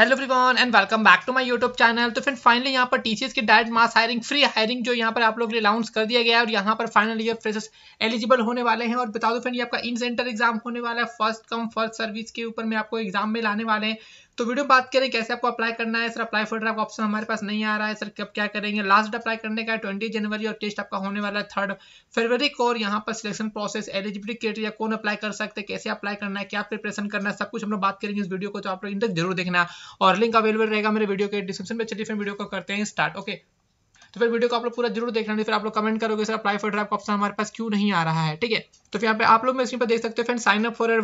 hello everyone and welcome back to my YouTube channel तो फिर finally यहाँ पर टीसीएस की direct mass hiring free hiring जो यहाँ पर आप लोग अनाउंस कर दिया गया है और यहाँ पर फाइनल ये फ्रेशर्स एलिजिबल होने वाले हैं और बता दो फ्रेंड ये आपका इन सेंटर एग्जाम होने वाला है फर्स्ट कम फर्स्ट सर्विस के ऊपर में आपको एग्जाम में लाने वाले हैं तो वीडियो बात करें कैसे आपको अप्लाई करना है सर अप्लाई फोल्डर आपका ऑप्शन हमारे पास नहीं आ रहा है सर कब क्या करेंगे लास्ट अप्लाई करने का ट्वेंटी जनवरी और टेस्ट आपका होने वाला है थर्ड फरवरी को और यहाँ पर सिलेक्शन प्रोसेस एलिजिबिलिटी क्राइटेरिया कौन अप्लाई कर सकते कैसे अप्लाई करना है क्या प्रिपरेशन करना है सब कुछ हम लोग बात करेंगे इस वीडियो को तो आप लोग इन तक जरूर देखना और लिंक अवेलेबल रहेगा मेरे वीडियो के डिस्क्रिप्शन में चलिए फिर वीडियो को करते हैं स्टार्ट ओके तो फिर वीडियो को आप लोग पूरा जरूर देखना नहीं तो फिर आप लोग कमेंट करोगे sir apply for draft option हमारे पास क्यों नहीं आ रहा है ठीक है तो फिर यहाँ पे आप लोग मैं इसी पर देख सकते हो friend sign up for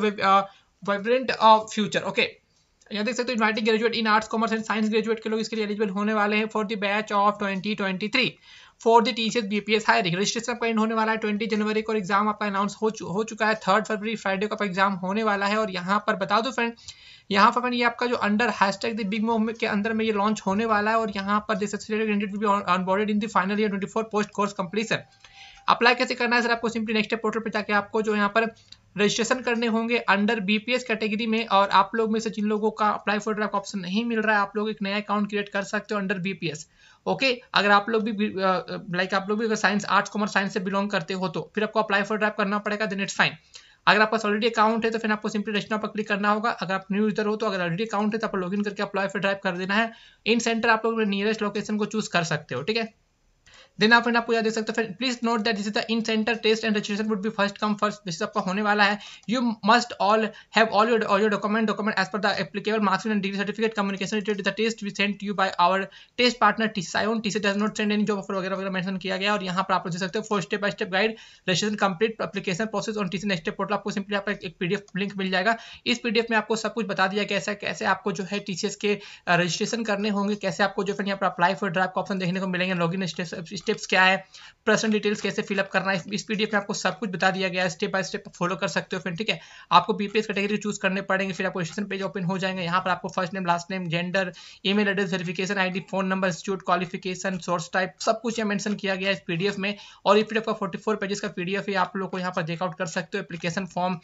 off future okay यहाँ देख सकते हो university graduate in arts commerce and science graduate के लोग इसके लिए एलिजिबल होने वाले हैं for the batch of 2023 for the T C S B P S hiring registration आपका इन होने वाला है ट्वेंटी जनवरी को एग्जाम आपका अनाउंस हो, चु, हो चुका है थर्ड फरवरी फ्राइडे को आपका एग्जाम होने वाला है और यहाँ पर बता दो फ्रेंड यहाँ पर फ्रेंड ये आपका जो under hashtag the big mom के अंदर में ये लॉन्च होने वाला है और यहाँ पर this in the final year twenty four post course completion apply कैसे करना है सर आपको सिंपली नेक्स्ट पोर्टल पर जाकर आपको जो यहाँ पर रजिस्ट्रेशन करने होंगे अंडर बीपीएस कैटेगरी में और आप लोग में से जिन लोगों का अप्लाई फॉर ड्राफ्ट ऑप्शन नहीं मिल रहा है आप लोग एक नया अकाउंट क्रिएट कर सकते हो अंडर बीपीएस ओके अगर आप लोग भी लाइक आप लोग भी अगर साइंस आर्ट्स कॉमर्स साइंस से बिलोंग करते हो तो फिर आपको अप्लाई फॉर ड्राइव करना पड़ेगा देन इट्स फाइन अगर आपका ऑलरेडी अकाउंट है तो फिर आपको सिंपली रचना पर क्लिक करना होगा अगर आप न्यू यूजर हो तो अगर ऑलरेडी अकाउंट है तो आप लॉगिन करके अप्लाई फॉर ड्राइव कर देना है इन सेंटर आप लोग नियरेस्ट लोकेशन को चूज कर सकते हो ठीक है देन आप आपको याद देख सकते हो friend please note that this is the in centre test and registration would be first come first basis आपका होने वाला है you must all have all your all your document document as per the applicable marks and degree certificate communication related the test we sent you by our test partner T sign T does not send any job offer वगैरह वगैरह mention किया गया और यहाँ पर आप देख सकते हो four step by step guide registration complete application process और टी नेक्स्ट स्टेप पोर्टल आपको सिंपली आपका एक पीडीएफ लिंक मिल जाएगा इस पीडीएफ में आपको सब कुछ बता दिया कैसे कैसे आपको जो है टीसीएस के रजिस्ट्रेशन करने होंगे कैसे आपको जो फिर यहाँ पर अप्लाई फॉर ड्राइव का ऑप्शन देखने को मिलेंगे लॉग इन स्टेप्स क्या है पर्सनल डिटेल्स कैसे फिलअप करना है इस पीडीएफ में आपको सब कुछ बता दिया गया है स्टेप बाय स्टेप फॉलो कर सकते हो फिर ठीक है आपको बीपीएस कैटेगरी चूज करने पड़ेंगे फिर आपको रजिस्ट्रेशन पेज ओपन हो जाएंगे यहाँ पर आपको first name last name gender email address verification ID phone number institute qualification source type सब कुछ यहाँ मैंशन किया गया है इस पीडीएफ में और ये पीडीएफ का फोर पेजेस का पीडीएफ ही आप लोग को यहाँ पर चेकआउट कर सकते हो एप्लीकेशन फॉर्म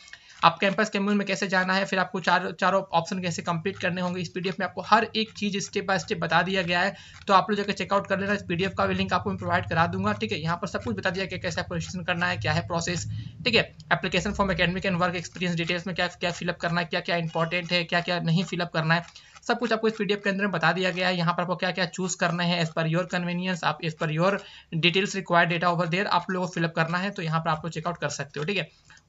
आप कैंपस कैम्यून में कैसे जाना है फिर आपको चार चारों ऑप्शन कैसे कंप्लीट करने होंगे इस पीडीएफ में आपको हर एक चीज स्टेप बाय स्टेप बता दिया गया है तो आप लोग जाकर चेकआउट कर लेना इस पीडीएफ का भी लिंक आपको प्रोवाइड करा दूंगा ठीक है यहाँ पर सब कुछ बता दिया कि कैसे आपको रजिस्ट्रेशन करना है क्या है प्रोसेस ठीक है application form academic and work experience details में क्या क्या फिलअप करना है क्या क्या इंपॉर्टेंट है क्या क्या नहीं फिलअप करना है सब कुछ आपको इस पी के अंदर बता दिया गया है यहाँ पर आपको क्या क्या चूज करना है एज पर योर कन्वीनियंस आप as per your details required data over there आप लोगों को फिलअप करना है तो यहाँ पर आप लोग चेकआउट कर सकते हो ठीक है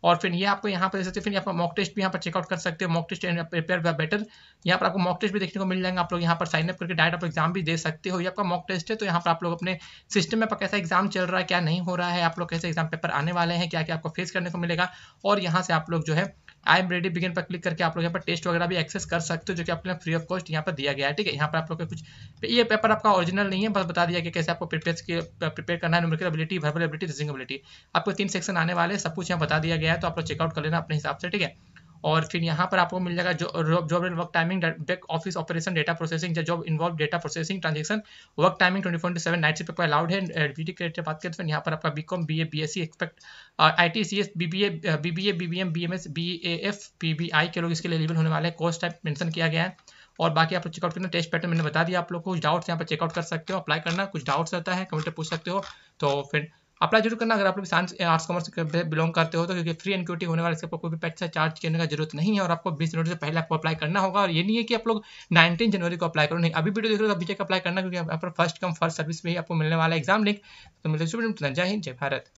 और फिर ये आपको यहाँ पर देख सकते हो फिर यहाँ पर मॉक टेस्ट भी यहाँ पर चेकआउट कर सकते हो mock test and prepare better यहाँ पर आपको मॉक टेस्ट भी देखने को मिल जाएंगे आप लोग यहाँ पर साइनअप करके डायरेक्ट आप एग्जाम भी दे सकते हो ये आपका मॉक टेस्ट है तो यहाँ पर आप लोग अपने सिस्टम में कैसा एग्जाम चल रहा है क्या नहीं हो रहा है आप लोग कैसे एग्जाम पेपर आने वाले हैं क्या क्या आपको फेस करने को मिलेगा और यहाँ से आप लोग जो है आई एम रेडी बिगिन पर क्लिक करके आप लोग यहाँ पर टेस्ट वगैरह भी एक्सेस कर सकते हो जो कि आपके लिए फ्री ऑफ ऑफ कॉस्ट यहाँ पर दिया गया है ठीक है यहाँ पर आप लोग कुछ ये पेपर आपका ओरिजिनल नहीं है बस बता दिया कि कैसे आपको प्रिपेयर प्रिपेयर करना है न्यूमेरिकल वर्बलिटी रिजिंग एबिलिटी आपको तीन सेक्शन आने वाले सब कुछ यहाँ बता दिया गया है तो आप लोग चेकआउट कर लेना अपने हिसाब से ठीक है और फिर यहाँ पर आपको मिल जाएगा job and work timing back office operation data processing job involve data processing transaction work timing twenty four seven night से पेपर अलाउड है डी के बात करें तो यहाँ पर आपका BCom BA BSc B expect I T C S B B A B B A M के लोग इसके लिए एलिजिबल होने वाले कोर्स टाइप मेंशन किया गया है और बाकी आप लोग चेकआउट करना टेस्ट पैटर्न मैंने बता दिया आप लोग कुछ डाउट्स यहाँ पर चेकआउट कर सकते हो अप्लाई करना कुछ डाउट्स रहता है कमेंट पूछ सकते हो तो फिर अप्लाई जरूर करना अगर आप लोग साइंस आर्ट्स कॉमर्स बिलोंग करते हो तो क्योंकि फ्री एनक्यूटी होने वाले इसके कोई भी पैसा चार्ज करने का जरूरत नहीं है और आपको बीस जनवरी से पहले आपको अप्लाई करना होगा और ये नहीं है कि आप लोग नाइनटीन जनवरी को अप्लाई करो नहीं अभी वीडियो देख रहे हो तो अभी तक अप्लाई करना क्योंकि यहाँ पर फर्स्ट कम फर्स्ट सर्विस में ही आपको मिलने वाला एग्जाम लिंक तो मिलते जय हिंद जय भारत